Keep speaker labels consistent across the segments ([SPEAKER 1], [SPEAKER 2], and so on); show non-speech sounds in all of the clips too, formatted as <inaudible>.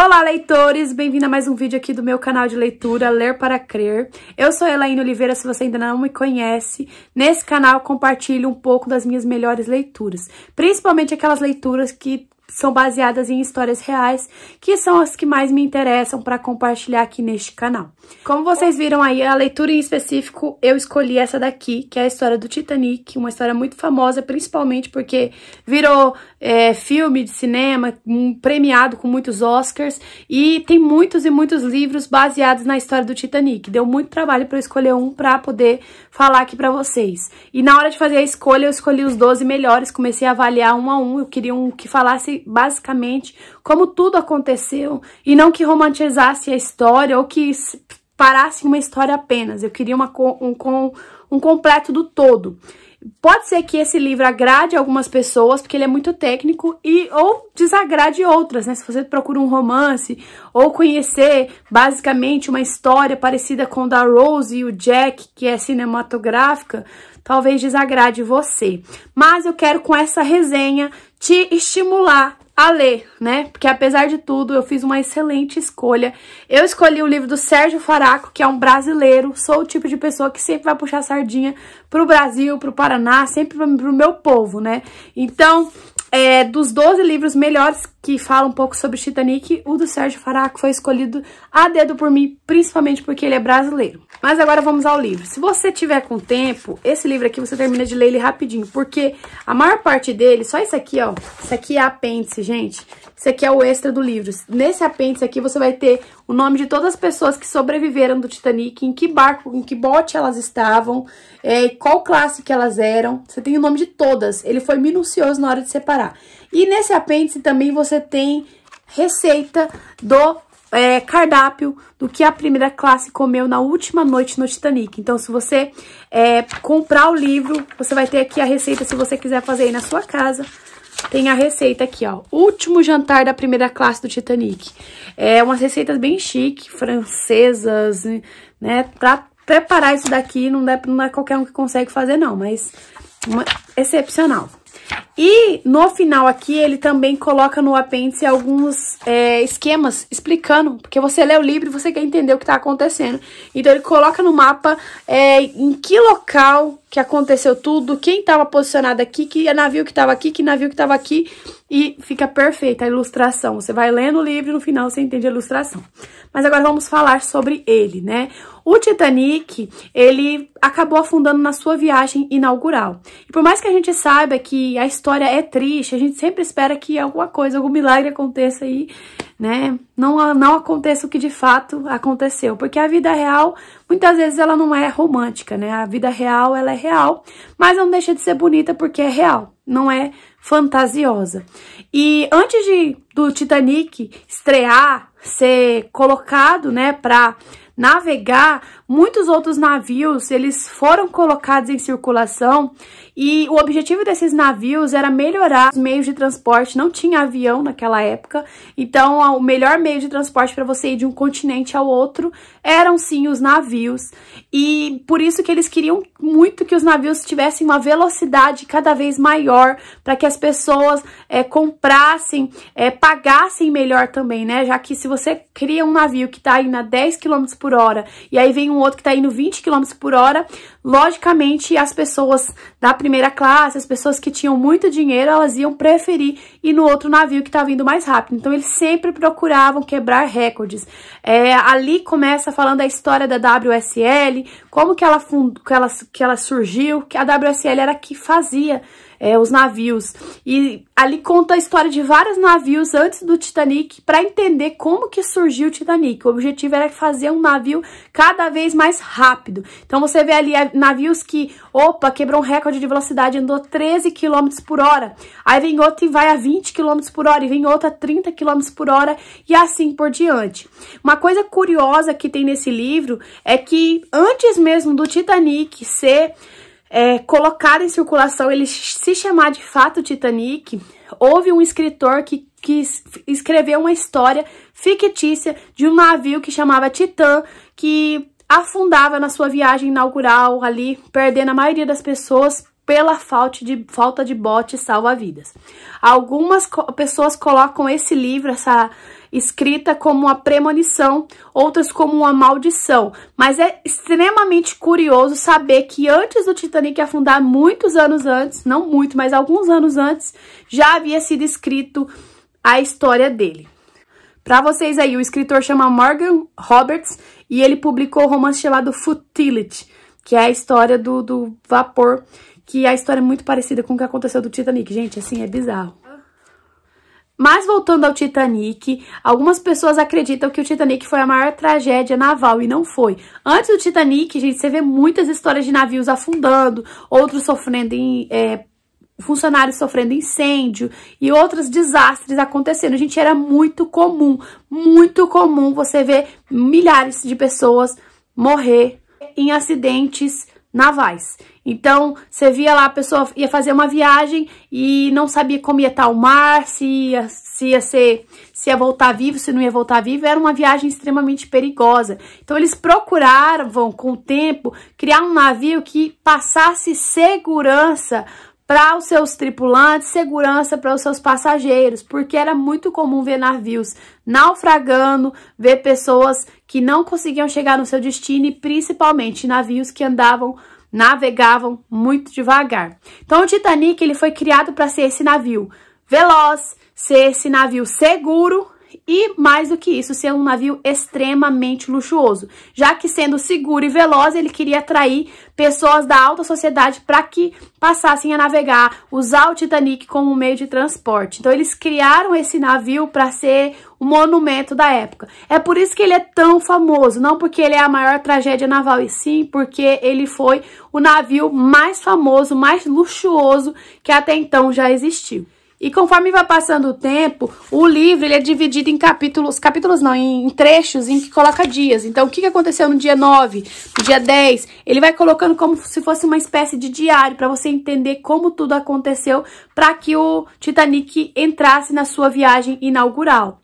[SPEAKER 1] Olá, leitores! Bem-vindo a mais um vídeo aqui do meu canal de leitura Ler para Crer. Eu sou Elaine Oliveira, se você ainda não me conhece. Nesse canal, compartilho um pouco das minhas melhores leituras, principalmente aquelas leituras que são baseadas em histórias reais, que são as que mais me interessam para compartilhar aqui neste canal. Como vocês viram aí, a leitura em específico, eu escolhi essa daqui, que é a história do Titanic, uma história muito famosa, principalmente porque virou é, filme de cinema, um premiado com muitos Oscars, e tem muitos e muitos livros baseados na história do Titanic. Deu muito trabalho para eu escolher um para poder falar aqui pra vocês. E na hora de fazer a escolha, eu escolhi os 12 melhores, comecei a avaliar um a um, eu queria um que falasse basicamente como tudo aconteceu, e não que romantizasse a história ou que parasse uma história apenas, eu queria uma, um, um, um completo do todo. Pode ser que esse livro agrade algumas pessoas, porque ele é muito técnico, e ou desagrade outras, né? Se você procura um romance, ou conhecer basicamente uma história parecida com da Rose e o Jack, que é cinematográfica, talvez desagrade você. Mas eu quero com essa resenha te estimular a ler, né? Porque apesar de tudo, eu fiz uma excelente escolha. Eu escolhi o livro do Sérgio Faraco, que é um brasileiro. Sou o tipo de pessoa que sempre vai puxar sardinha pro Brasil, pro Paraná, sempre pro meu povo, né? Então, é, dos 12 livros melhores que falam um pouco sobre Titanic, o do Sérgio Faraco foi escolhido a dedo por mim, principalmente porque ele é brasileiro. Mas agora vamos ao livro. Se você tiver com tempo, esse livro aqui você termina de ler ele rapidinho, porque a maior parte dele, só isso aqui, ó, isso aqui é apêndice, gente. Isso aqui é o extra do livro. Nesse apêndice aqui você vai ter o nome de todas as pessoas que sobreviveram do Titanic, em que barco, em que bote elas estavam, é, qual classe que elas eram. Você tem o nome de todas. Ele foi minucioso na hora de separar. E nesse apêndice também você tem receita do é, cardápio do que a primeira classe comeu na última noite no Titanic. Então, se você é, comprar o livro, você vai ter aqui a receita, se você quiser fazer aí na sua casa, tem a receita aqui, ó. Último jantar da primeira classe do Titanic. É umas receitas bem chique, francesas, né? Pra preparar isso daqui, não é, não é qualquer um que consegue fazer, não. Mas uma, excepcional. E no final aqui, ele também coloca no apêndice alguns é, esquemas explicando, porque você lê o livro e você quer entender o que está acontecendo. Então ele coloca no mapa é, em que local que aconteceu tudo, quem estava posicionado aqui, que navio que estava aqui, que navio que estava aqui e fica perfeita a ilustração. Você vai lendo o livro e no final você entende a ilustração. Mas agora vamos falar sobre ele, né? O Titanic, ele acabou afundando na sua viagem inaugural. E por mais que a gente saiba que a história é triste, a gente sempre espera que alguma coisa, algum milagre aconteça aí, né? Não, não aconteça o que de fato aconteceu. Porque a vida real, muitas vezes, ela não é romântica, né? A vida real, ela é real, mas não deixa de ser bonita porque é real. Não é fantasiosa. E antes de do Titanic estrear, ser colocado, né, para navegar, muitos outros navios, eles foram colocados em circulação e o objetivo desses navios era melhorar os meios de transporte, não tinha avião naquela época, então o melhor meio de transporte para você ir de um continente ao outro eram sim os navios e por isso que eles queriam muito que os navios tivessem uma velocidade cada vez maior, para que as pessoas é, comprassem, é, pagassem melhor também, né? Já que se você cria um navio que está indo a 10 km por hora e aí vem um outro que está indo 20 km por hora, logicamente as pessoas da primeira classe, as pessoas que tinham muito dinheiro, elas iam preferir ir no outro navio que está vindo mais rápido. Então eles sempre procuravam quebrar recordes. É, ali começa falando a história da WSL, como que ela, fund... que ela, que ela surgiu, que a WSL era que fazia é, os navios. E ali conta a história de vários navios antes do Titanic para entender como que surgiu o Titanic. O objetivo era fazer um navio cada vez mais rápido. Então você vê ali é, navios que, opa, quebrou um recorde de velocidade, andou 13 km por hora. Aí vem outro e vai a 20 km por hora, e vem outro a 30 km por hora, e assim por diante. Uma coisa curiosa que tem nesse livro é que antes mesmo do Titanic ser é, colocado em circulação, ele se chamar de fato Titanic, houve um escritor que, que escreveu uma história fictícia de um navio que chamava Titã, que afundava na sua viagem inaugural ali, perdendo a maioria das pessoas pela falta de, falta de bote salva-vidas. Algumas co pessoas colocam esse livro, essa escrita como uma premonição, outras como uma maldição. Mas é extremamente curioso saber que antes do Titanic afundar, muitos anos antes, não muito, mas alguns anos antes, já havia sido escrito a história dele. Para vocês aí, o escritor chama Morgan Roberts e ele publicou um romance chamado Futility, que é a história do, do vapor, que é a história é muito parecida com o que aconteceu do Titanic. Gente, assim, é bizarro. Mas voltando ao Titanic, algumas pessoas acreditam que o Titanic foi a maior tragédia naval e não foi. Antes do Titanic, gente, você vê muitas histórias de navios afundando, outros sofrendo em é, funcionários sofrendo incêndio e outros desastres acontecendo. Gente, era muito comum, muito comum você ver milhares de pessoas morrer em acidentes navais. Então, você via lá, a pessoa ia fazer uma viagem e não sabia como ia estar o mar, se ia, se ia ser, se ia voltar vivo, se não ia voltar vivo, era uma viagem extremamente perigosa. Então, eles procuravam, com o tempo, criar um navio que passasse segurança para os seus tripulantes, segurança para os seus passageiros, porque era muito comum ver navios naufragando, ver pessoas que não conseguiam chegar no seu destino e principalmente navios que andavam navegavam muito devagar. Então o Titanic ele foi criado para ser esse navio veloz, ser esse navio seguro e, mais do que isso, ser um navio extremamente luxuoso, já que, sendo seguro e veloz, ele queria atrair pessoas da alta sociedade para que passassem a navegar, usar o Titanic como meio de transporte. Então, eles criaram esse navio para ser o monumento da época. É por isso que ele é tão famoso, não porque ele é a maior tragédia naval, e sim porque ele foi o navio mais famoso, mais luxuoso que até então já existiu. E conforme vai passando o tempo, o livro ele é dividido em capítulos, capítulos não, em, trechos em que coloca dias. Então, o que aconteceu no dia 9, no dia 10, ele vai colocando como se fosse uma espécie de diário para você entender como tudo aconteceu para que o Titanic entrasse na sua viagem inaugural.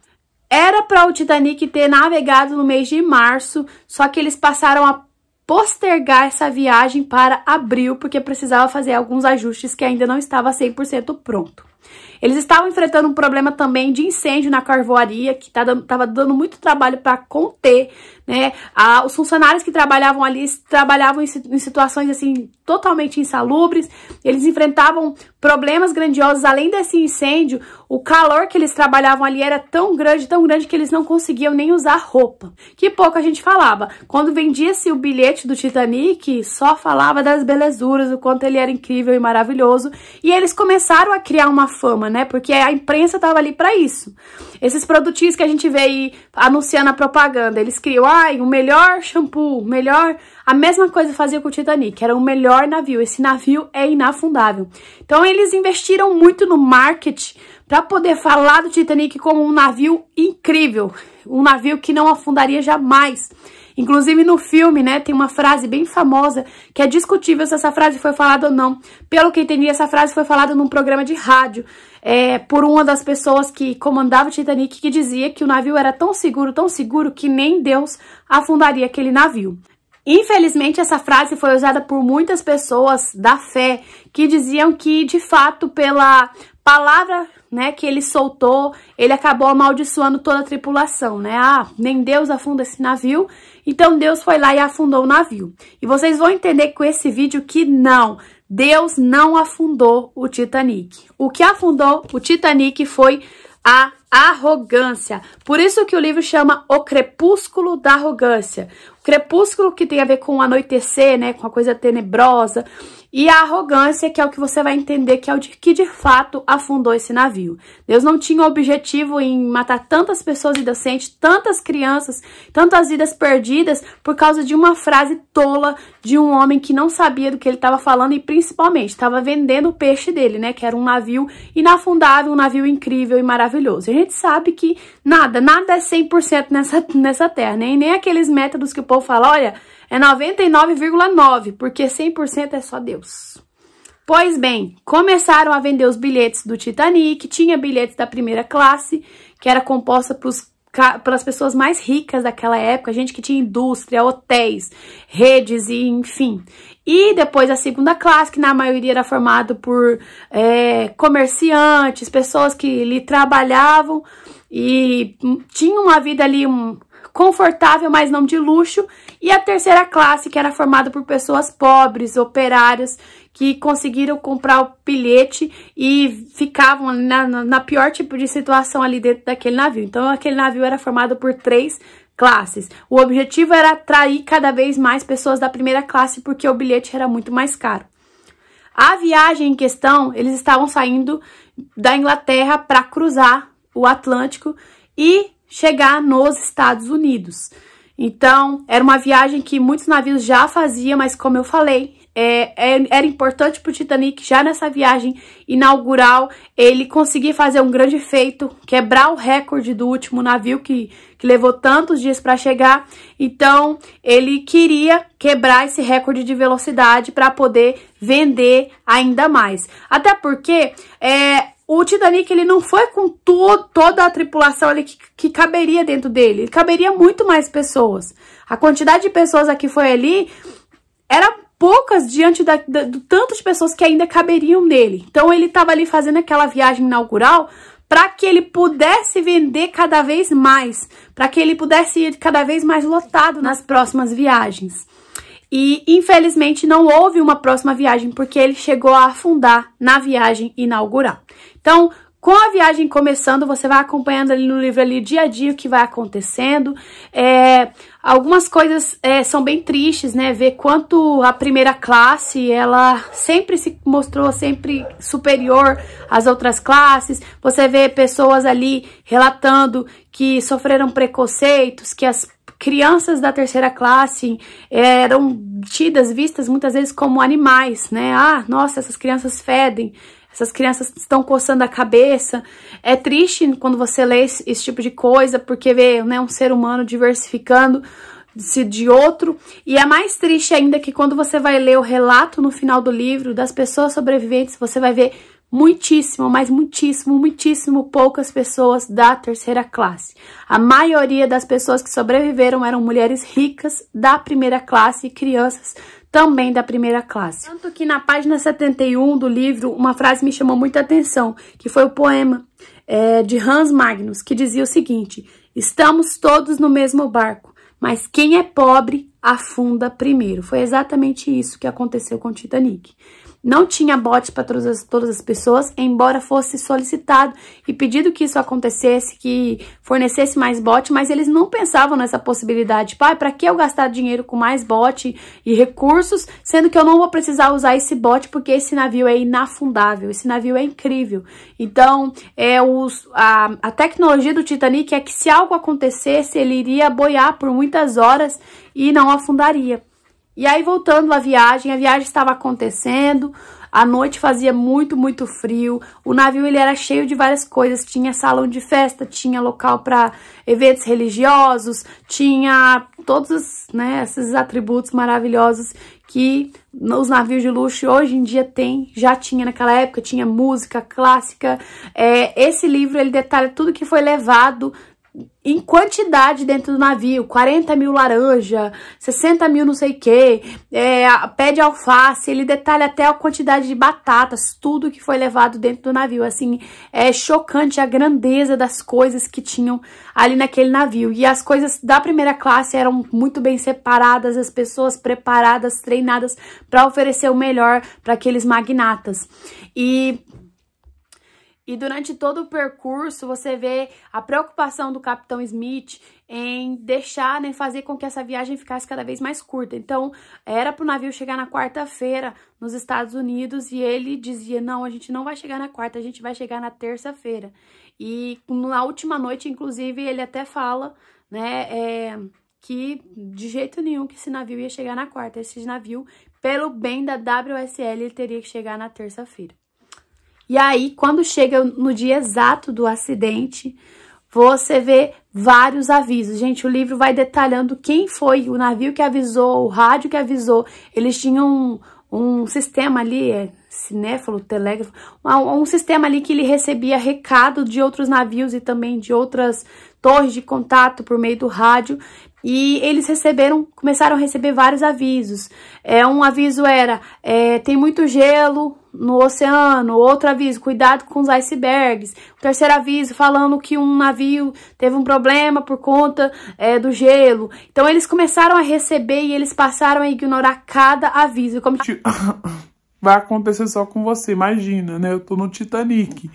[SPEAKER 1] Era para o Titanic ter navegado no mês de março, só que eles passaram a postergar essa viagem para abril, porque precisava fazer alguns ajustes que ainda não estava 100% pronto. Eles estavam enfrentando um problema também de incêndio na carvoaria, que estava tá dando, dando, muito trabalho para conter, né? Ah, os funcionários que trabalhavam ali trabalhavam em, em, situações, assim, totalmente insalubres. Eles enfrentavam problemas grandiosos. Além desse incêndio, o calor que eles trabalhavam ali era tão grande, tão grande, que eles não conseguiam nem usar roupa. Que pouco a gente falava. Quando vendia-se o bilhete do Titanic, só falava das belezuras, o quanto ele era incrível e maravilhoso. E eles começaram a criar uma fama, né? Porque a imprensa tava ali para isso. Esses produtinhos que a gente vê aí anunciando a propaganda, eles criam, ai, o melhor shampoo, melhor... A mesma coisa fazia com o Titanic, era o melhor navio. Esse navio é inafundável. Então, eles investiram muito no marketing para poder falar do Titanic como um navio incrível, um navio que não afundaria jamais. Inclusive no filme, né, tem uma frase bem famosa que é discutível se essa frase foi falada ou não. Pelo que entendi, essa frase foi falada num programa de rádio é, por uma das pessoas que comandava o Titanic que dizia que o navio era tão seguro, tão seguro que nem Deus afundaria aquele navio. Infelizmente, essa frase foi usada por muitas pessoas da fé que diziam que, de fato, pela palavra né, que ele soltou, ele acabou amaldiçoando toda a tripulação, né? Ah, nem Deus afunda esse navio, então Deus foi lá e afundou o navio. E vocês vão entender com esse vídeo que não, Deus não afundou o Titanic. O que afundou o Titanic foi a arrogância. Por isso que o livro chama O Crepúsculo da Arrogância. O crepúsculo que tem a ver com o anoitecer, né, com a coisa tenebrosa. E a arrogância, que é o que você vai entender que é o de, que de fato afundou esse navio. Deus não tinha objetivo em matar tantas pessoas inocentes, tantas crianças, tantas vidas perdidas por causa de uma frase tola de um homem que não sabia do que ele estava falando e principalmente estava vendendo o peixe dele, né? Que era um navio inafundável, um navio incrível e maravilhoso. E a gente sabe que nada, nada é 100% nessa, nessa terra, né? nem aqueles métodos que o povo fala, olha, é 99,9%, porque 100% é só Deus. Pois bem, começaram a vender os bilhetes do Titanic, tinha bilhetes da primeira classe, que era composta pelas pessoas mais ricas daquela época, gente que tinha indústria, hotéis, redes e enfim. E depois a segunda classe, que na maioria era formado por é, comerciantes, pessoas que lhe trabalhavam e tinham uma vida ali, um, confortável, mas não de luxo, e a terceira classe, que era formada por pessoas pobres, operárias que conseguiram comprar o bilhete e ficavam na, na pior tipo de situação ali dentro daquele navio. Então, aquele navio era formado por três classes. O objetivo era atrair cada vez mais pessoas da primeira classe, porque o bilhete era muito mais caro. A viagem em questão, eles estavam saindo da Inglaterra para cruzar o Atlântico e chegar nos Estados Unidos. Então, era uma viagem que muitos navios já faziam, mas como eu falei, é, é, era importante para o Titanic, já nessa viagem inaugural, ele conseguir fazer um grande feito, quebrar o recorde do último navio que, que levou tantos dias para chegar. Então, ele queria quebrar esse recorde de velocidade para poder vender ainda mais. Até porque é, o Titanic ele não foi com to toda a tripulação ali que, que caberia dentro dele. Ele caberia muito mais pessoas. A quantidade de pessoas aqui foi ali era poucas diante da, da, do tanto de pessoas que ainda caberiam nele. Então ele estava ali fazendo aquela viagem inaugural para que ele pudesse vender cada vez mais, para que ele pudesse ir cada vez mais lotado nas próximas viagens. E infelizmente não houve uma próxima viagem porque ele chegou a afundar na viagem inaugural. Então, com a viagem começando, você vai acompanhando ali no livro ali dia a dia o que vai acontecendo. É, algumas coisas é, são bem tristes, né? Ver quanto a primeira classe ela sempre se mostrou sempre superior às outras classes. Você vê pessoas ali relatando que sofreram preconceitos, que as crianças da terceira classe é, eram tidas, vistas muitas vezes como animais, né? Ah, nossa, essas crianças fedem essas crianças estão coçando a cabeça. É triste quando você lê esse, esse tipo de coisa, porque vê né, um ser humano diversificando se de outro. E é mais triste ainda que quando você vai ler o relato no final do livro das pessoas sobreviventes, você vai ver muitíssimo, mas muitíssimo, muitíssimo poucas pessoas da terceira classe. A maioria das pessoas que sobreviveram eram mulheres ricas da primeira classe e crianças também da primeira classe. Tanto que na página 71 do livro, uma frase me chamou muita atenção, que foi o poema é, de Hans Magnus, que dizia o seguinte, estamos todos no mesmo barco, mas quem é pobre afunda primeiro. Foi exatamente isso que aconteceu com o Titanic. Não tinha bots para todas as, todas as pessoas, embora fosse solicitado e pedido que isso acontecesse, que fornecesse mais bot, mas eles não pensavam nessa possibilidade. Pai, tipo, para que eu gastar dinheiro com mais bot e recursos, sendo que eu não vou precisar usar esse bot porque esse navio é inafundável, esse navio é incrível. Então, é os, a, a tecnologia do Titanic é que se algo acontecesse, ele iria boiar por muitas horas e não afundaria. E aí, voltando à viagem, a viagem estava acontecendo, a noite fazia muito, muito frio. O navio ele era cheio de várias coisas. Tinha salão de festa, tinha local para eventos religiosos, tinha todos né, esses atributos maravilhosos que os navios de luxo hoje em dia tem, já tinha naquela época, tinha música clássica. É, esse livro ele detalha tudo que foi levado em quantidade dentro do navio, 40 mil laranja, 60 mil não sei o que, é, pé de alface, ele detalha até a quantidade de batatas, tudo que foi levado dentro do navio, assim, é chocante a grandeza das coisas que tinham ali naquele navio, e as coisas da primeira classe eram muito bem separadas, as pessoas preparadas, treinadas para oferecer o melhor para aqueles magnatas, e e durante todo o percurso, você vê a preocupação do Capitão Smith em deixar, né, fazer com que essa viagem ficasse cada vez mais curta. Então, era para o navio chegar na quarta-feira nos Estados Unidos e ele dizia: não, a gente não vai chegar na quarta, a gente vai chegar na terça-feira. E na última noite, inclusive, ele até fala, né, é, que de jeito nenhum que esse navio ia chegar na quarta. Esse navio, pelo bem da WSL, ele teria que chegar na terça-feira. E aí, quando chega no dia exato do acidente, você vê vários avisos. Gente, o livro vai detalhando quem foi o navio que avisou, o rádio que avisou. Eles tinham um, um sistema ali, é, cinéfalo, telégrafo, um, um, sistema ali que ele recebia recado de outros navios e também de outras torres de contato por meio do rádio. E eles receberam, começaram a receber vários avisos. É, um aviso era, é, tem muito gelo, no oceano. Outro aviso, cuidado com os icebergs. O terceiro aviso, falando que um navio teve um problema por conta é, do gelo. Então, eles começaram a receber e eles passaram a ignorar cada aviso. Como... <coughs> Vai acontecer só com você, imagina, né? Eu tô no Titanic.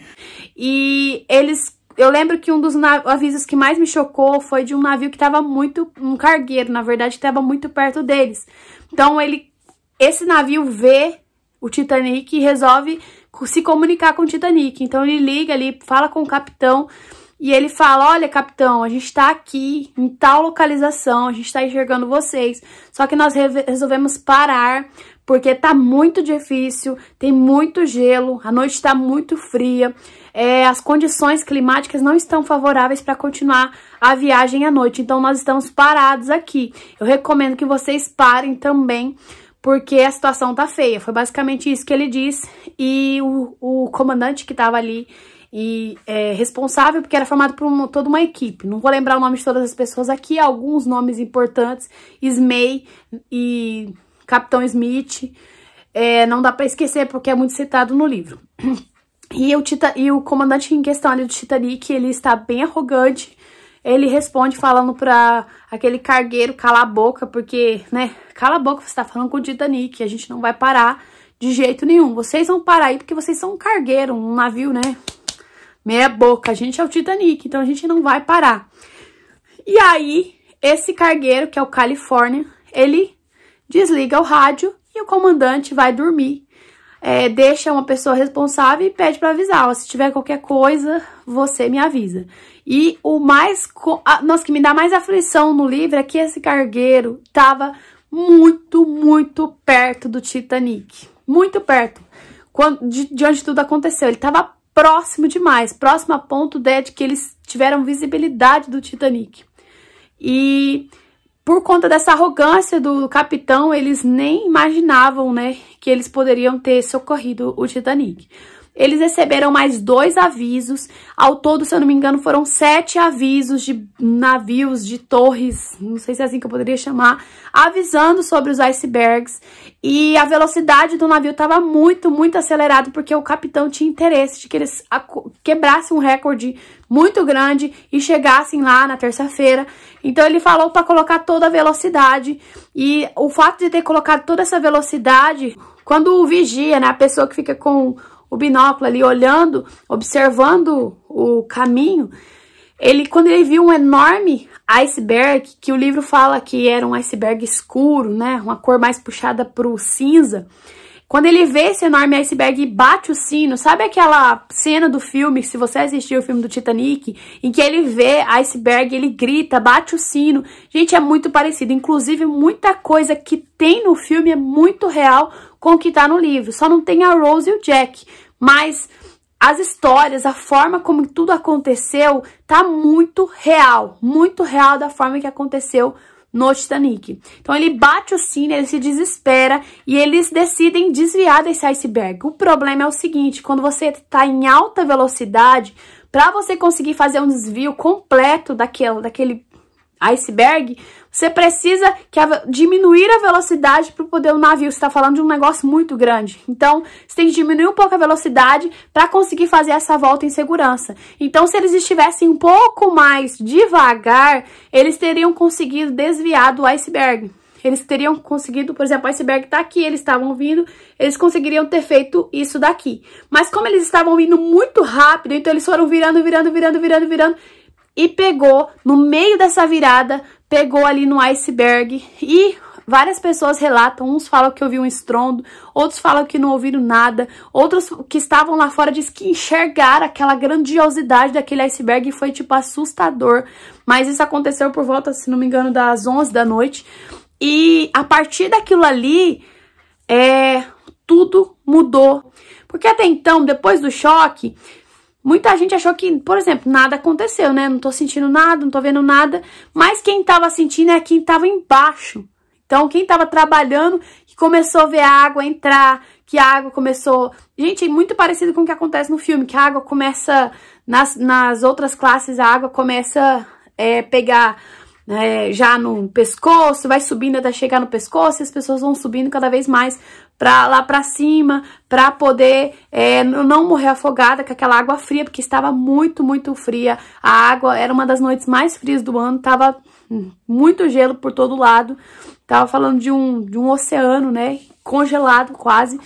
[SPEAKER 1] E eles eu lembro que um dos avisos que mais me chocou foi de um navio que estava muito. Um cargueiro, na verdade, que estava muito perto deles. Então, ele. Esse navio vê o Titanic e resolve se comunicar com o Titanic. Então ele liga ali, fala com o capitão e ele fala: Olha, capitão, a gente está aqui em tal localização, a gente está enxergando vocês, só que nós resolvemos parar porque tá muito difícil, tem muito gelo, a noite está muito fria, é, as condições climáticas não estão favoráveis para continuar a viagem à noite, então nós estamos parados aqui. Eu recomendo que vocês parem também porque a situação tá feia. Foi basicamente isso que ele disse. E o, o comandante que tava ali e é, responsável, porque era formado por uma, toda uma equipe. Não vou lembrar o nome de todas as pessoas aqui, alguns nomes importantes, Smei e Capitão Smith. É, não dá para esquecer, porque é muito citado no livro. <clears throat> E, o, tita, e o comandante em questão ali do Titanic, ele está bem arrogante, ele responde falando pra aquele cargueiro calar a boca, porque, né, cala a boca, você tá falando com o Titanic, a gente não vai parar de jeito nenhum. Vocês vão parar aí porque vocês são um cargueiro, um navio, né, meia boca, a gente é o Titanic, então a gente não vai parar. E aí, esse cargueiro, que é o Califórnia, ele desliga o rádio e o comandante vai dormir. É, deixa uma pessoa responsável e pede para avisar, ó, se tiver qualquer coisa, você me avisa. E o mais, nossa, que me dá mais aflição no livro é que esse cargueiro tava muito, muito perto do Titanic. Muito perto. Quando, de, de onde tudo aconteceu. Ele tava próximo demais, próximo a ponto de, de que eles tiveram visibilidade do Titanic. E por conta dessa arrogância do capitão, eles nem imaginavam, né, que eles poderiam ter socorrido o Titanic. Eles receberam mais dois avisos. Ao todo, se eu não me engano, foram sete avisos de navios, de torres, não sei se é assim que eu poderia chamar, avisando sobre os icebergs. E a velocidade do navio estava muito, muito acelerado, porque o capitão tinha interesse de que eles quebrassem um recorde muito grande e chegassem lá na terça-feira. Então ele falou para colocar toda a velocidade e o fato de ter colocado toda essa velocidade, quando o vigia, né, a pessoa que fica com o binóculo ali olhando, observando o caminho, ele quando ele viu um enorme iceberg, que o livro fala que era um iceberg escuro, né, uma cor mais puxada para o cinza, quando ele vê esse enorme iceberg e bate o sino, sabe aquela cena do filme, se você assistiu o filme do Titanic, em que ele vê iceberg, ele grita, bate o sino. Gente, é muito parecido. Inclusive, muita coisa que tem no filme é muito real com o que tá no livro. Só não tem a Rose e o Jack, mas as histórias, a forma como tudo aconteceu, tá muito real, muito real da forma que aconteceu no Titanic. Então ele bate o sino, ele se desespera e eles decidem desviar desse iceberg. O problema é o seguinte, quando você está em alta velocidade, para você conseguir fazer um desvio completo daquele, daquele iceberg, você precisa a, diminuir a velocidade para poder o navio. Você está falando de um negócio muito grande. Então, você tem que diminuir um pouco a velocidade para conseguir fazer essa volta em segurança. Então, se eles estivessem um pouco mais devagar, eles teriam conseguido desviar do iceberg. Eles teriam conseguido, por exemplo, o iceberg está aqui, eles estavam vindo, eles conseguiriam ter feito isso daqui. Mas como eles estavam vindo muito rápido, então eles foram virando, virando, virando, virando, virando, e pegou no meio dessa virada, pegou ali no iceberg e várias pessoas relatam, uns falam que ouviu um estrondo, outros falam que não ouviram nada, outros que estavam lá fora dizem que enxergaram aquela grandiosidade daquele iceberg e foi tipo assustador. Mas isso aconteceu por volta, se não me engano, das 11 da noite. E a partir daquilo ali, é, tudo mudou. Porque até então, depois do choque, Muita gente achou que, por exemplo, nada aconteceu, né? Não tô sentindo nada, não tô vendo nada. Mas quem tava sentindo é quem tava embaixo. Então, quem tava trabalhando, que começou a ver a água entrar, que a água começou... Gente, é muito parecido com o que acontece no filme, que a água começa... Nas, nas outras classes, a água começa a é, pegar né, já no pescoço, vai subindo até chegar no pescoço e as pessoas vão subindo cada vez mais para lá para cima, para poder é, não morrer afogada com aquela água fria, porque estava muito, muito fria. A água era uma das noites mais frias do ano, tava muito gelo por todo lado. Tava falando de um, de um oceano, né, congelado quase.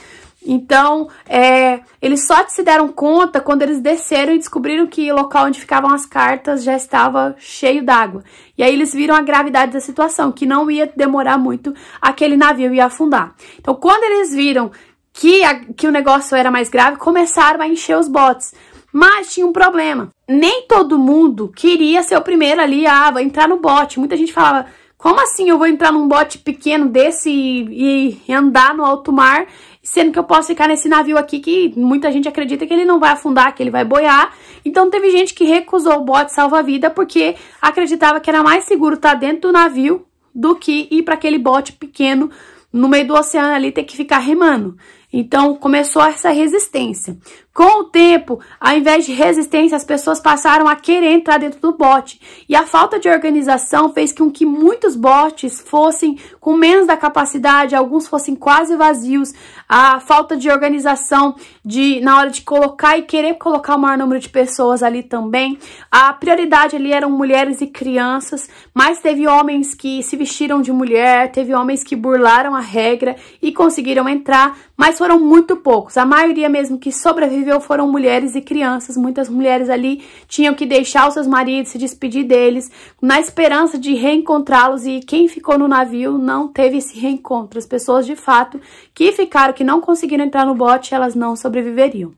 [SPEAKER 1] Então, é, eles só se deram conta quando eles desceram e descobriram que o local onde ficavam as cartas já estava cheio d'água. E aí eles viram a gravidade da situação, que não ia demorar muito, aquele navio ia afundar. Então, quando eles viram que, a, que o negócio era mais grave, começaram a encher os botes. Mas tinha um problema. Nem todo mundo queria ser o primeiro ali, ah, entrar no bote. Muita gente falava, como assim eu vou entrar num bote pequeno desse e, e andar no alto mar sendo que eu posso ficar nesse navio aqui que muita gente acredita que ele não vai afundar, que ele vai boiar. Então teve gente que recusou o bote salva-vida porque acreditava que era mais seguro estar tá dentro do navio do que ir para aquele bote pequeno no meio do oceano ali ter que ficar remando. Então começou essa resistência. Com o tempo, ao invés de resistência, as pessoas passaram a querer entrar dentro do bot. E a falta de organização fez com que muitos bots fossem com menos da capacidade, alguns fossem quase vazios. A falta de organização de na hora de colocar e querer colocar o maior número de pessoas ali também. A prioridade ali eram mulheres e crianças, mas teve homens que se vestiram de mulher, teve homens que burlaram a regra e conseguiram entrar, mas foram muito poucos. A maioria mesmo que sobreviveu viveu foram mulheres e crianças. Muitas mulheres ali tinham que deixar os seus maridos, se despedir deles, na esperança de reencontrá-los. E quem ficou no navio não teve esse reencontro. As pessoas, de fato, que ficaram, que não conseguiram entrar no bote, elas não sobreviveriam.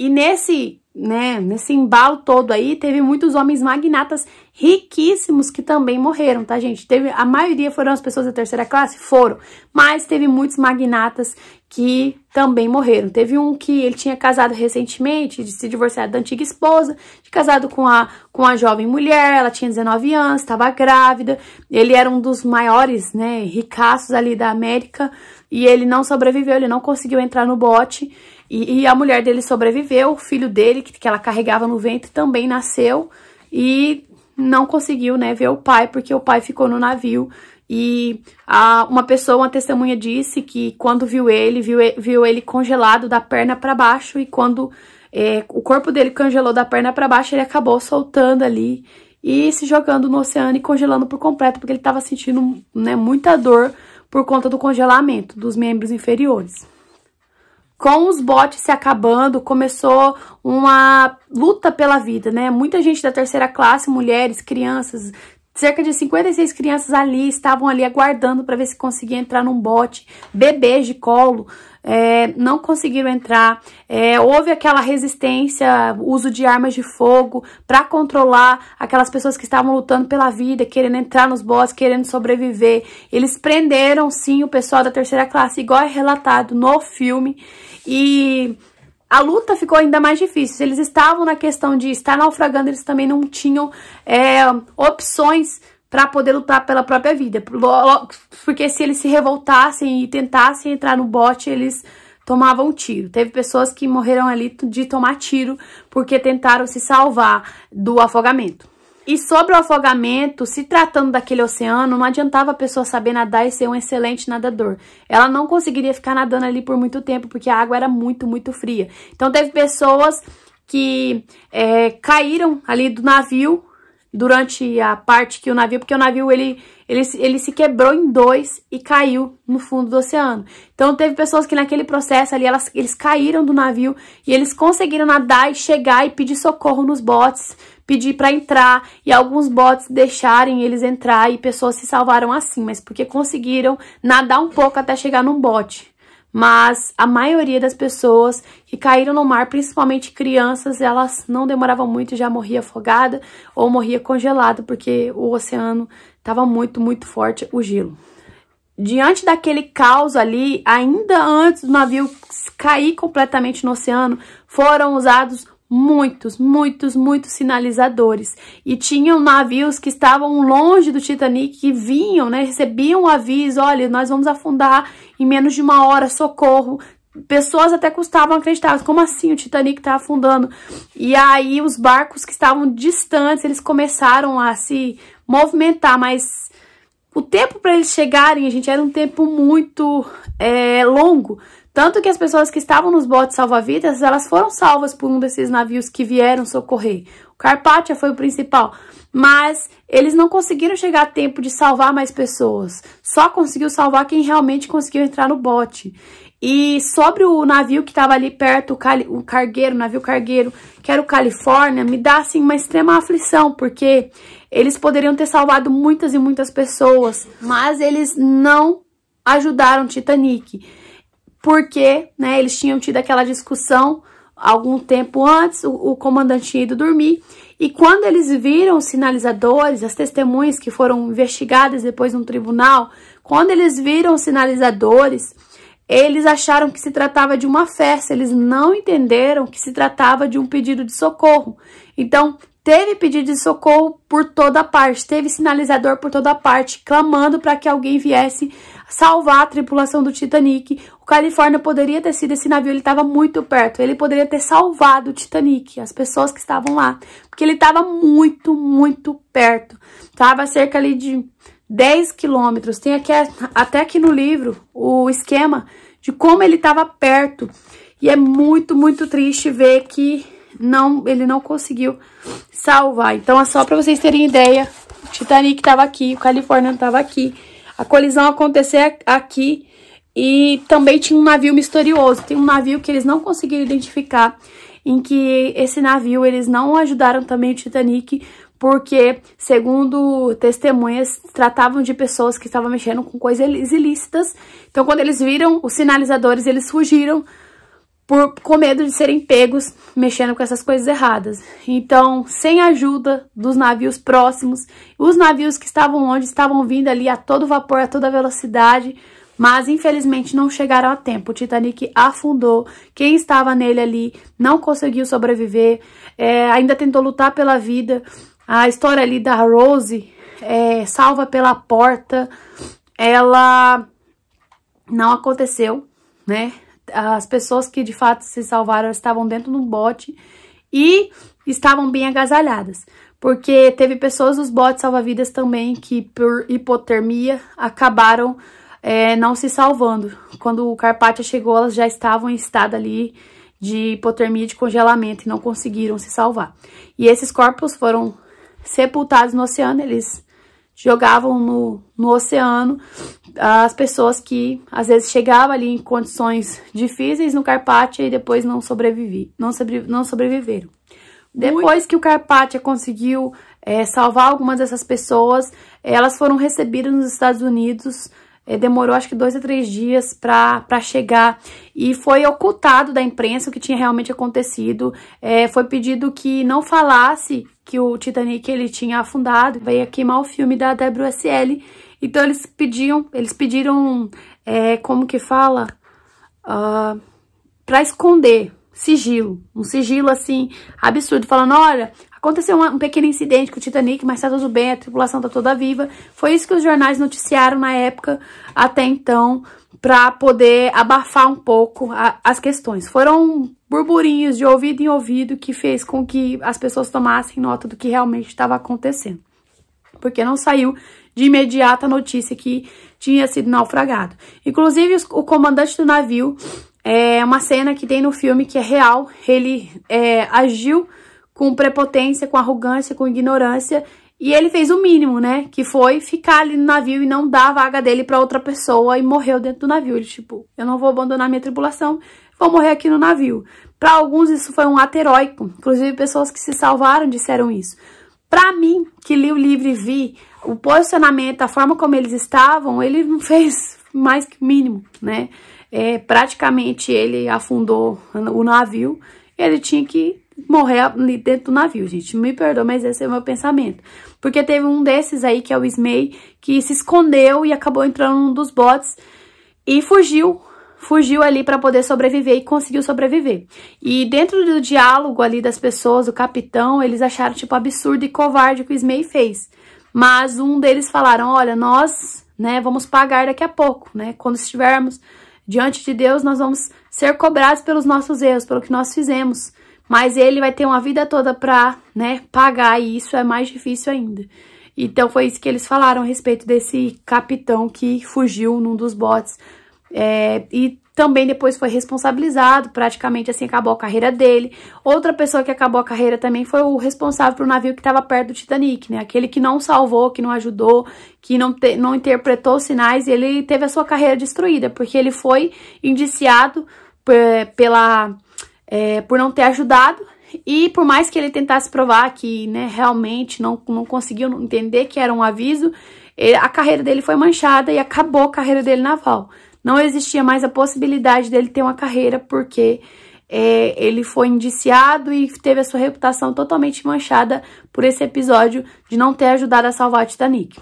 [SPEAKER 1] E nesse, né, nesse embalo todo aí, teve muitos homens magnatas riquíssimos que também morreram, tá, gente? Teve, a maioria foram as pessoas da terceira classe? Foram. Mas teve muitos magnatas que também morreram. Teve um que ele tinha casado recentemente, de se divorciado da antiga esposa, de casado com a, com a jovem mulher, ela tinha 19 anos, estava grávida, ele era um dos maiores, né, ricaços ali da América, e ele não sobreviveu, ele não conseguiu entrar no bote, e, e, a mulher dele sobreviveu, o filho dele, que, que ela carregava no ventre, também nasceu e não conseguiu, né, ver o pai, porque o pai ficou no navio. E a, uma pessoa, uma testemunha, disse que quando viu ele, viu, viu ele congelado da perna para baixo e quando é, o corpo dele congelou da perna para baixo, ele acabou soltando ali e se jogando no oceano e congelando por completo, porque ele estava sentindo né, muita dor por conta do congelamento dos membros inferiores com os botes se acabando, começou uma luta pela vida, né? Muita gente da terceira classe, mulheres, crianças, cerca de 56 crianças ali estavam ali aguardando para ver se conseguia entrar num bote, bebês de colo, é, não conseguiram entrar, é, houve aquela resistência, uso de armas de fogo para controlar aquelas pessoas que estavam lutando pela vida, querendo entrar nos botes, querendo sobreviver. Eles prenderam sim o pessoal da terceira classe, igual é relatado no filme. E a luta ficou ainda mais difícil. Se eles estavam na questão de estar naufragando, eles também não tinham é, opções para poder lutar pela própria vida. Porque se eles se revoltassem e tentassem entrar no bote, eles tomavam tiro. Teve pessoas que morreram ali de tomar tiro porque tentaram se salvar do afogamento. E sobre o afogamento, se tratando daquele oceano, não adiantava a pessoa saber nadar e ser um excelente nadador. Ela não conseguiria ficar nadando ali por muito tempo, porque a água era muito, muito fria. Então, teve pessoas que é, caíram ali do navio durante a parte que o navio, porque o navio ele ele, ele se quebrou em dois e caiu no fundo do oceano. Então teve pessoas que naquele processo ali, elas, eles caíram do navio e eles conseguiram nadar e chegar e pedir socorro nos botes, pedir para entrar e alguns botes deixarem eles entrar e pessoas se salvaram assim, mas porque conseguiram nadar um pouco até chegar num bote. Mas a maioria das pessoas que caíram no mar, principalmente crianças, elas não demoravam muito e já morria afogada ou morria congelada porque o oceano Tava muito, muito forte o gelo. Diante daquele caos ali, ainda antes do navio cair completamente no oceano, foram usados muitos, muitos, muitos sinalizadores. E tinham navios que estavam longe do Titanic, que vinham, né, recebiam um aviso, olha, nós vamos afundar em menos de uma hora, socorro. Pessoas até custavam acreditar, como assim o Titanic tá afundando? E aí os barcos que estavam distantes, eles começaram a se movimentar, mas o tempo para eles chegarem, a gente, era um tempo muito é, longo. Tanto que as pessoas que estavam nos botes salva-vidas, elas foram salvas por um desses navios que vieram socorrer. O Carpatia foi o principal. Mas eles não conseguiram chegar a tempo de salvar mais pessoas. Só conseguiu salvar quem realmente conseguiu entrar no bote. E sobre o navio que estava ali perto, o, cali, o cargueiro, o navio cargueiro, que era o Califórnia, me dá, assim, uma extrema aflição, porque eles poderiam ter salvado muitas e muitas pessoas, mas eles não ajudaram Titanic, porque, né, eles tinham tido aquela discussão algum tempo antes, o, o comandante tinha ido dormir, e quando eles viram os sinalizadores, as testemunhas que foram investigadas depois no tribunal, quando eles viram os sinalizadores eles acharam que se tratava de uma festa, eles não entenderam que se tratava de um pedido de socorro. Então, teve pedido de socorro por toda parte, teve sinalizador por toda parte, clamando para que alguém viesse salvar a tripulação do Titanic. O Califórnia poderia ter sido esse navio, ele estava muito perto, ele poderia ter salvado o Titanic, as pessoas que estavam lá, porque ele estava muito, muito perto. Estava cerca ali de 10 quilômetros. Tem aqui, até aqui no livro o esquema de como ele estava perto. E é muito, muito triste ver que não, ele não conseguiu salvar. Então, é só para vocês terem ideia, o Titanic estava aqui, o California estava aqui. A colisão aconteceu aqui e também tinha um navio misterioso. Tem um navio que eles não conseguiram identificar, em que esse navio, eles não ajudaram também o Titanic porque, segundo testemunhas, tratavam de pessoas que estavam mexendo com coisas ilícitas. Então, quando eles viram os sinalizadores, eles fugiram por, com medo de serem pegos mexendo com essas coisas erradas. Então, sem a ajuda dos navios próximos, os navios que estavam longe estavam vindo ali a todo vapor, a toda velocidade, mas infelizmente não chegaram a tempo. O Titanic afundou, quem estava nele ali não conseguiu sobreviver, é, ainda tentou lutar pela vida, a história ali da Rose, é, salva pela porta, ela não aconteceu, né? As pessoas que de fato se salvaram estavam dentro de um bote e estavam bem agasalhadas, porque teve pessoas dos botes salva-vidas também que por hipotermia acabaram é, não se salvando. Quando o Carpatia chegou, elas já estavam em estado ali de hipotermia de congelamento e não conseguiram se salvar. E esses corpos foram sepultados no oceano, eles jogavam no, no oceano ah, as pessoas que às vezes chegavam ali em condições difíceis no Carpaccio e depois não, sobrevivi, não, não sobreviveram. Depois que o Carpaccio conseguiu é, salvar algumas dessas pessoas, elas foram recebidas nos Estados Unidos eh, demorou acho que dois a três dias para chegar e foi ocultado da imprensa o que tinha realmente acontecido. É, foi pedido que não falasse que o Titanic ele tinha afundado, veio queimar o filme da Deborah S.L. Então eles pediam, eles pediram, é, como que fala, uh, ah, para esconder sigilo, um sigilo assim absurdo, falando, olha, Aconteceu um, pequeno incidente com o Titanic, mas está tudo bem, a tripulação está toda viva. Foi isso que os jornais noticiaram na época, até então, para poder abafar um pouco a, as questões. Foram burburinhos de ouvido em ouvido que fez com que as pessoas tomassem nota do que realmente estava acontecendo. Porque não saiu de imediata a notícia que tinha sido naufragado. Inclusive, os, o comandante do navio, é uma cena que tem no filme que é real, ele é, agiu com prepotência, com arrogância, com ignorância. E ele fez o mínimo, né? Que foi ficar ali no navio e não dar a vaga dele para outra pessoa e morreu dentro do navio. Ele, tipo, eu não vou abandonar minha tripulação, vou morrer aqui no navio. Para alguns, isso foi um ato heróico. Inclusive, pessoas que se salvaram disseram isso. Para mim, que li o livro e vi o posicionamento, a forma como eles estavam, ele não <laughs> fez mais que o mínimo, né? É, praticamente ele afundou o navio, ele tinha que morrer ali dentro do navio, gente. Me perdoa, mas esse é o meu pensamento. Porque teve um desses aí, que é o Ismay que se escondeu e acabou entrando num dos botes e fugiu. Fugiu ali para poder sobreviver e conseguiu sobreviver. E dentro do diálogo ali das pessoas, o capitão, eles acharam, tipo, absurdo e covarde o que o Ismay fez. Mas um deles falaram, olha, nós, né, vamos pagar daqui a pouco, né? Quando estivermos diante de Deus, nós vamos ser cobrados pelos nossos erros, pelo que nós fizemos mas ele vai ter uma vida toda para né, pagar, e isso é mais difícil ainda. Então, foi isso que eles falaram a respeito desse capitão que fugiu num dos botes, é, e também depois foi responsabilizado, praticamente assim acabou a carreira dele. Outra pessoa que acabou a carreira também foi o responsável pelo navio que estava perto do Titanic, né? Aquele que não salvou, que não ajudou, que não, te, não interpretou os sinais, e ele teve a sua carreira destruída, porque ele foi indiciado é, pela é, por não ter ajudado. E por mais que ele tentasse provar que né, realmente não, não conseguiu entender que era um aviso, ele, a carreira dele foi manchada e acabou a carreira dele naval. Não existia mais a possibilidade dele ter uma carreira porque é, ele foi indiciado e teve a sua reputação totalmente manchada por esse episódio de não ter ajudado a salvar a Titanic.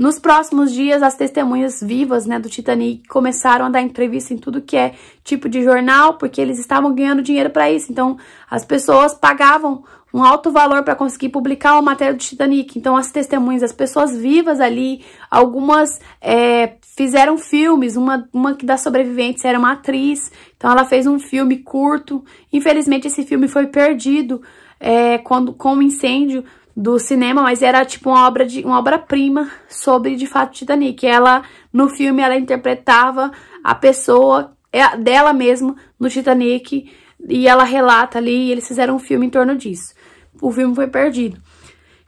[SPEAKER 1] Nos próximos dias, as testemunhas vivas né, do Titanic começaram a dar entrevista em tudo que é tipo de jornal, porque eles estavam ganhando dinheiro para isso. Então, as pessoas pagavam um alto valor para conseguir publicar uma matéria do Titanic. Então, as testemunhas, as pessoas vivas ali, algumas é, fizeram filmes, uma, uma que das sobreviventes era uma atriz, então ela fez um filme curto. Infelizmente, esse filme foi perdido é, quando, com o um incêndio, do cinema, mas era tipo uma obra de uma obra-prima sobre de fato Titanic. Ela no filme ela interpretava a pessoa é, dela mesma no Titanic e ela relata ali, e eles fizeram um filme em torno disso. O filme foi perdido.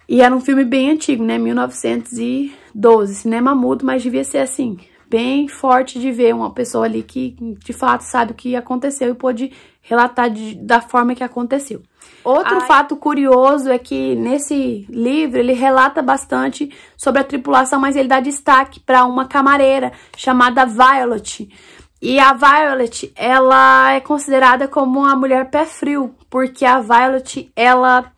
[SPEAKER 1] E era um filme bem antigo, né? 1912, cinema mudo, mas devia ser assim, bem forte de ver uma pessoa ali que de fato sabe o que aconteceu e pôde relatar de, da forma que aconteceu. Outro Ai. fato curioso é que nesse livro ele relata bastante sobre a tripulação, mas ele dá destaque para uma camareira chamada Violet. E a Violet, ela é considerada como uma mulher pé frio, porque a Violet, ela...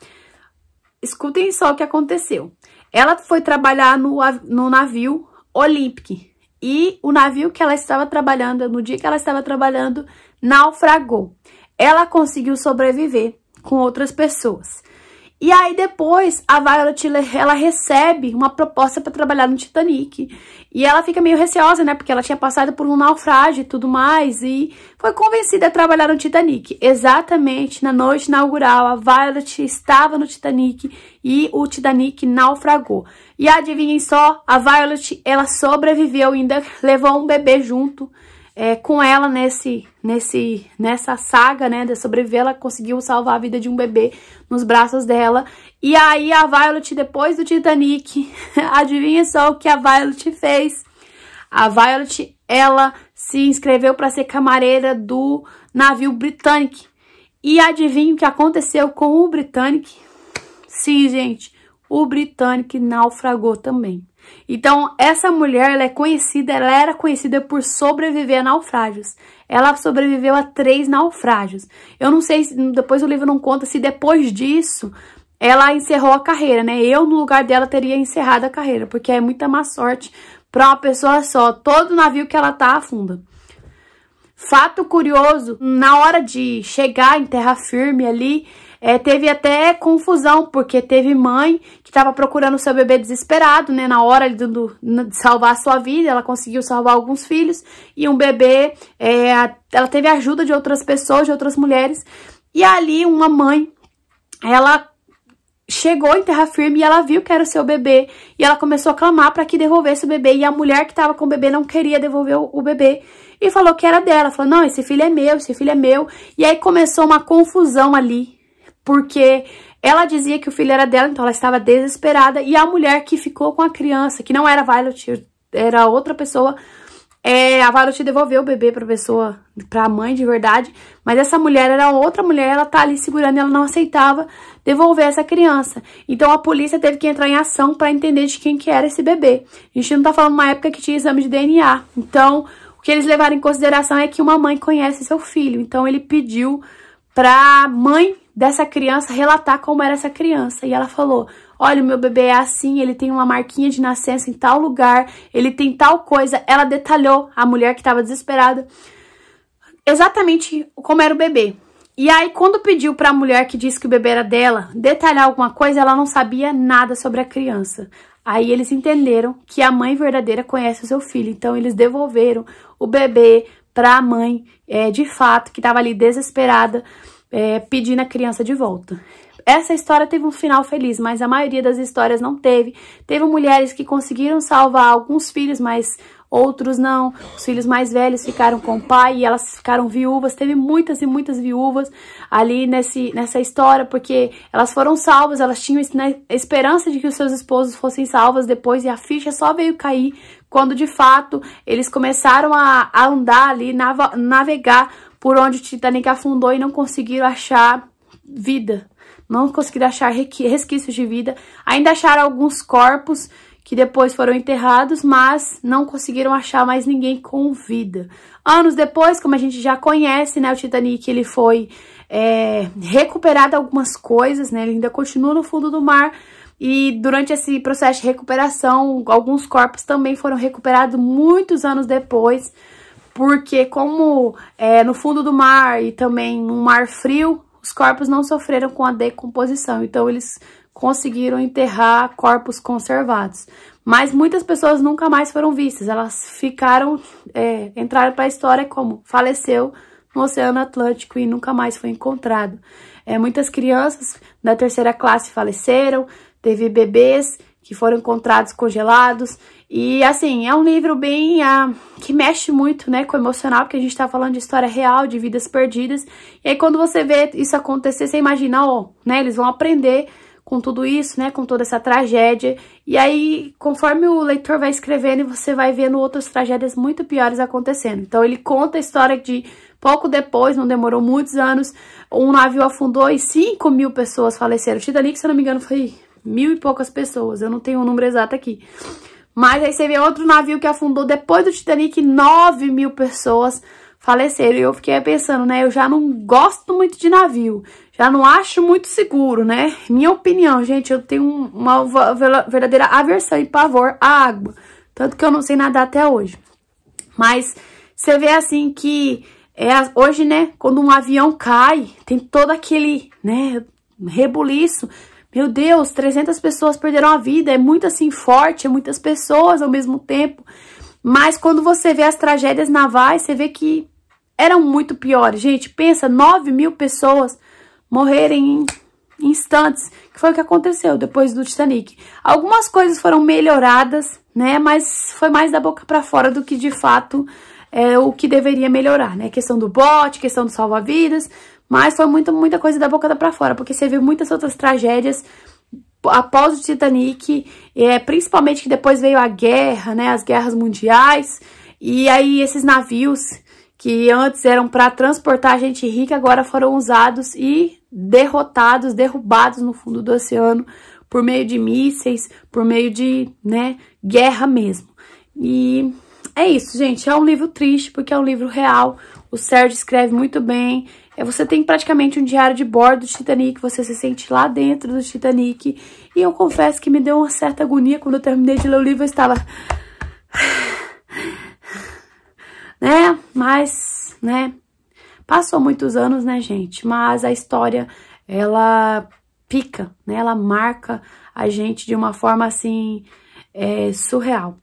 [SPEAKER 1] Escutem só o que aconteceu. Ela foi trabalhar no, no navio Olympic, e o navio que ela estava trabalhando, no dia que ela estava trabalhando, naufragou. Ela conseguiu sobreviver com outras pessoas. E aí depois a Violet ela recebe uma proposta para trabalhar no Titanic. E ela fica meio receosa, né? Porque ela tinha passado por um naufrágio e tudo mais e foi convencida a trabalhar no Titanic. Exatamente na noite inaugural, a Violet estava no Titanic e o Titanic naufragou. E adivinhem só, a Violet ela sobreviveu ainda levou um bebê junto é, com ela nesse, nesse, nessa saga, né, de sobreviver, ela conseguiu salvar a vida de um bebê nos braços dela. E aí a Violet, depois do Titanic, <laughs> adivinha só o que a Violet fez? A Violet, ela se inscreveu para ser camareira do navio Britannic. E adivinha o que aconteceu com o Britannic? Sim, gente, o Britannic naufragou também. Então, essa mulher, ela é conhecida, ela era conhecida por sobreviver a naufrágios. Ela sobreviveu a três naufrágios. Eu não sei, se, depois o livro não conta se depois disso ela encerrou a carreira, né? Eu, no lugar dela, teria encerrado a carreira, porque é muita má sorte para uma pessoa só. Todo navio que ela tá afunda. Fato curioso, na hora de chegar em terra firme ali, é, teve até confusão, porque teve mãe que estava procurando seu bebê desesperado, né? Na hora de, de salvar a sua vida, ela conseguiu salvar alguns filhos e um bebê. É, ela teve ajuda de outras pessoas, de outras mulheres. E ali uma mãe, ela chegou em terra firme e ela viu que era o seu bebê e ela começou a clamar para que devolvesse o bebê e a mulher que estava com o bebê não queria devolver o, o, bebê e falou que era dela, falou: "Não, esse filho é meu, esse filho é meu". E aí começou uma confusão ali porque ela dizia que o filho era dela, então ela estava desesperada, e a mulher que ficou com a criança, que não era Violet, era outra pessoa, é, a Violet devolveu o bebê a pessoa, a mãe de verdade, mas essa mulher era outra mulher, ela tá ali segurando e ela não aceitava devolver essa criança. Então a polícia teve que entrar em ação para entender de quem que era esse bebê. A gente não tá falando uma época que tinha exame de DNA. Então, o que eles levaram em consideração é que uma mãe conhece seu filho. Então ele pediu para a mãe dessa criança relatar como era essa criança. E ela falou: Olha, o meu bebê é assim, ele tem uma marquinha de nascença em tal lugar, ele tem tal coisa. Ela detalhou a mulher que estava desesperada exatamente como era o bebê. E aí, quando pediu para a mulher que disse que o bebê era dela detalhar alguma coisa, ela não sabia nada sobre a criança. Aí eles entenderam que a mãe verdadeira conhece o seu filho, então eles devolveram o bebê para a mãe, é, de fato, que estava ali desesperada é, pedindo a criança de volta. Essa história teve um final feliz, mas a maioria das histórias não teve. Teve mulheres que conseguiram salvar alguns filhos, mas outros não. Os filhos mais velhos ficaram com o pai e elas ficaram viúvas. Teve muitas e muitas viúvas ali nesse, nessa história, porque elas foram salvas, elas tinham né, esperança de que os seus esposos fossem salvas depois e a ficha só veio cair quando de fato eles começaram a, a andar ali, nav navegar por onde o Titanic afundou e não conseguiram achar vida. Não conseguiram achar resquícios de vida. Ainda acharam alguns corpos que depois foram enterrados, mas não conseguiram achar mais ninguém com vida. Anos depois, como a gente já conhece, né, o Titanic ele foi é, recuperado algumas coisas, né, ele ainda continua no fundo do mar, e durante esse processo de recuperação, alguns corpos também foram recuperados muitos anos depois, porque como é no fundo do mar e também no mar frio, os corpos não sofreram com a decomposição, então eles conseguiram enterrar corpos conservados. Mas muitas pessoas nunca mais foram vistas, elas ficaram, é, entraram para a história como faleceu no Oceano Atlântico e nunca mais foi encontrado. É, muitas crianças da terceira classe faleceram, teve bebês que foram encontrados congelados. E, assim, é um livro bem... Ah, que mexe muito, né, com o emocional, porque a gente tá falando de história real, de vidas perdidas. E aí, quando você vê isso acontecer, você imagina, ó, né, eles vão aprender com tudo isso, né, com toda essa tragédia. E aí, conforme o leitor vai escrevendo, você vai vendo outras tragédias muito piores acontecendo. Então, ele conta a história de pouco depois, não demorou muitos anos, um navio afundou e 5 mil pessoas faleceram. O Titanic, se eu não me engano, foi mil e poucas pessoas, eu não tenho o um número exato aqui. Mas aí você vê outro navio que afundou depois do Titanic, 9 mil pessoas faleceram. E eu fiquei pensando, né? Eu já não gosto muito de navio, já não acho muito seguro, né? Minha opinião, gente, eu tenho uma verdadeira aversão e pavor à água. Tanto que eu não sei nadar até hoje. Mas você vê assim que é, hoje, né, quando um avião cai, tem todo aquele, né, rebuliço meu Deus, 300 pessoas perderam a vida, é muito assim forte, é muitas pessoas ao mesmo tempo. Mas quando você vê as tragédias navais, você vê que eram muito piores. Gente, pensa, 9 mil pessoas morrerem em instantes, que foi o que aconteceu depois do Titanic. Algumas coisas foram melhoradas, né, mas foi mais da boca para fora do que de fato é o que deveria melhorar, né? Questão do bote, questão do salva-vidas, mas foi muita muita coisa da boca para fora, porque você viu muitas outras tragédias após o Titanic, é, principalmente que depois veio a guerra, né, as guerras mundiais, e aí esses navios que antes eram para transportar gente rica, agora foram usados e derrotados, derrubados no fundo do oceano por meio de mísseis, por meio de, né, guerra mesmo. E é isso, gente, é um livro triste porque é um livro real, o Sérgio escreve muito bem, é, você tem praticamente um diário de bordo do Titanic, você se sente lá dentro do Titanic. E eu confesso que me deu uma certa agonia quando eu terminei de ler o livro, eu estava... <sighs> Né? Mas, né? Passou muitos anos, né, gente? Mas a história, ela pica, né? Ela marca a gente de uma forma, assim, é, surreal.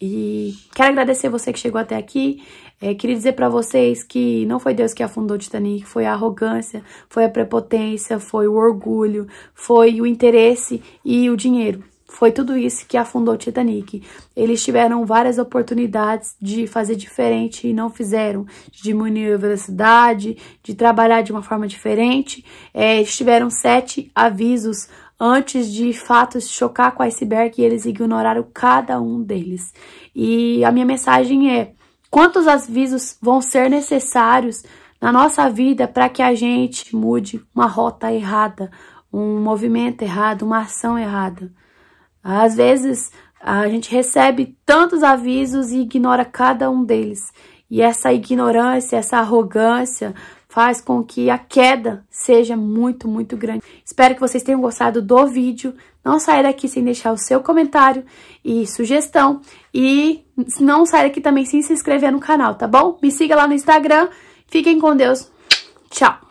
[SPEAKER 1] E quero agradecer você que chegou até aqui. É, queria dizer para vocês que não foi Deus que afundou o Titanic, foi a arrogância, foi a prepotência, foi o orgulho, foi o interesse e o dinheiro. Foi tudo isso que afundou o Titanic. Eles tiveram várias oportunidades de fazer diferente e não fizeram. De diminuir a velocidade, de trabalhar de uma forma diferente. É, eles tiveram sete avisos antes de fatos chocar com o iceberg e eles ignoraram cada um deles. E a minha mensagem é: Quantos avisos vão ser necessários na nossa vida para que a gente mude uma rota errada, um movimento errado, uma ação errada? Às vezes a gente recebe tantos avisos e ignora cada um deles. E essa ignorância, essa arrogância faz com que a queda seja muito, muito grande. Espero que vocês tenham gostado do vídeo. Não saia daqui sem deixar o seu comentário e sugestão. E não saia daqui também sem se inscrever no canal, tá bom? Me siga lá no Instagram. Fiquem com Deus. Tchau!